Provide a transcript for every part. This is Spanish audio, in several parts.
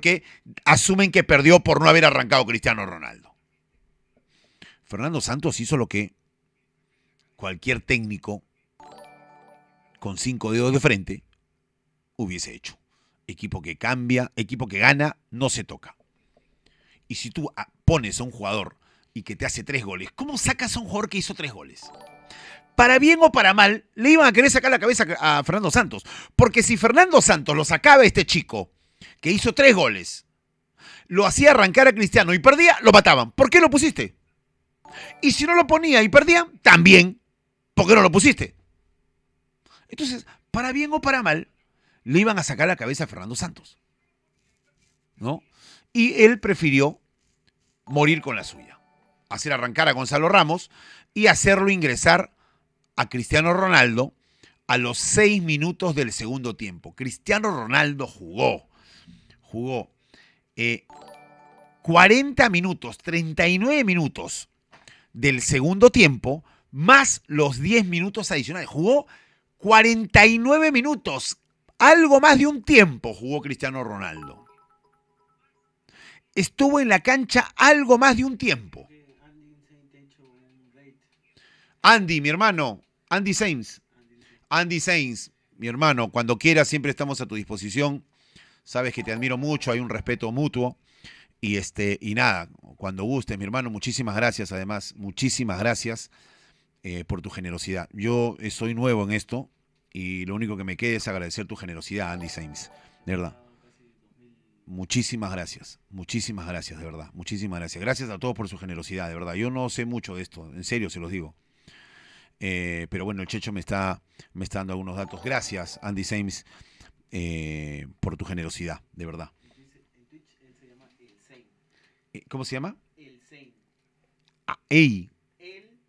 que asumen que perdió por no haber arrancado Cristiano Ronaldo. Fernando Santos hizo lo que cualquier técnico con cinco dedos de frente hubiese hecho. Equipo que cambia, equipo que gana, no se toca. Y si tú pones a un jugador y que te hace tres goles, ¿cómo sacas a un jugador que hizo tres goles? Para bien o para mal, le iban a querer sacar la cabeza a Fernando Santos. Porque si Fernando Santos lo sacaba este chico que hizo tres goles, lo hacía arrancar a Cristiano y perdía, lo mataban. ¿Por qué lo pusiste? Y si no lo ponía y perdía, también, ¿por qué no lo pusiste? Entonces, para bien o para mal, le iban a sacar la cabeza a Fernando Santos. ¿No? Y él prefirió morir con la suya. Hacer arrancar a Gonzalo Ramos y hacerlo ingresar a Cristiano Ronaldo a los seis minutos del segundo tiempo. Cristiano Ronaldo jugó jugó 40 eh, minutos, 39 minutos del segundo tiempo, más los 10 minutos adicionales. Jugó 49 minutos, algo más de un tiempo jugó Cristiano Ronaldo. Estuvo en la cancha algo más de un tiempo. Andy, mi hermano, Andy Sainz. Andy Sainz, mi hermano, cuando quieras, siempre estamos a tu disposición sabes que te admiro mucho, hay un respeto mutuo. Y, este, y nada, cuando gustes, mi hermano, muchísimas gracias, además, muchísimas gracias eh, por tu generosidad. Yo soy nuevo en esto y lo único que me queda es agradecer tu generosidad, Andy Sainz, de verdad. Muchísimas gracias, muchísimas gracias, de verdad, muchísimas gracias. Gracias a todos por su generosidad, de verdad. Yo no sé mucho de esto, en serio se los digo. Eh, pero bueno, el Checho me está, me está dando algunos datos. Gracias, Andy Sainz. Eh, por tu generosidad, de verdad. En se llama El eh, ¿Cómo se llama? El Sein. Ah, El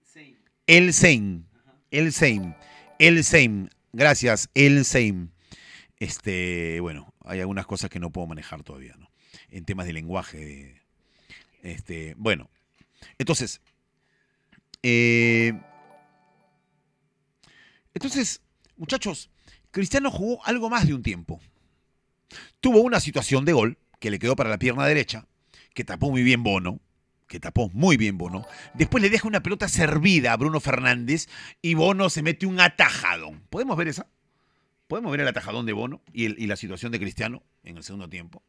Sein. El Sein. El Sein. El Sein. Gracias, El Sein. Este, bueno, hay algunas cosas que no puedo manejar todavía, ¿no? En temas de lenguaje. Este, bueno. Entonces. Eh, entonces, muchachos, Cristiano jugó algo más de un tiempo. Tuvo una situación de gol que le quedó para la pierna derecha, que tapó muy bien Bono, que tapó muy bien Bono. Después le deja una pelota servida a Bruno Fernández y Bono se mete un atajadón. ¿Podemos ver esa? ¿Podemos ver el atajadón de Bono y, la situación de Cristiano en el segundo tiempo?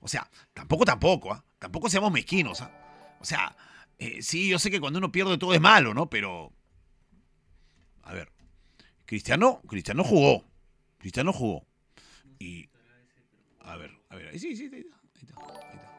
O sea, tampoco, tampoco, ah, tampoco seamos mezquinos. ¿ah? O sea, eh, sí, yo sé que cuando uno pierde todo es malo, ¿no? Pero, a ver, Cristiano, Cristiano jugó, no jugó. Y. A ver, a ver. sí, sí, ahí está. Ahí está. Ahí está.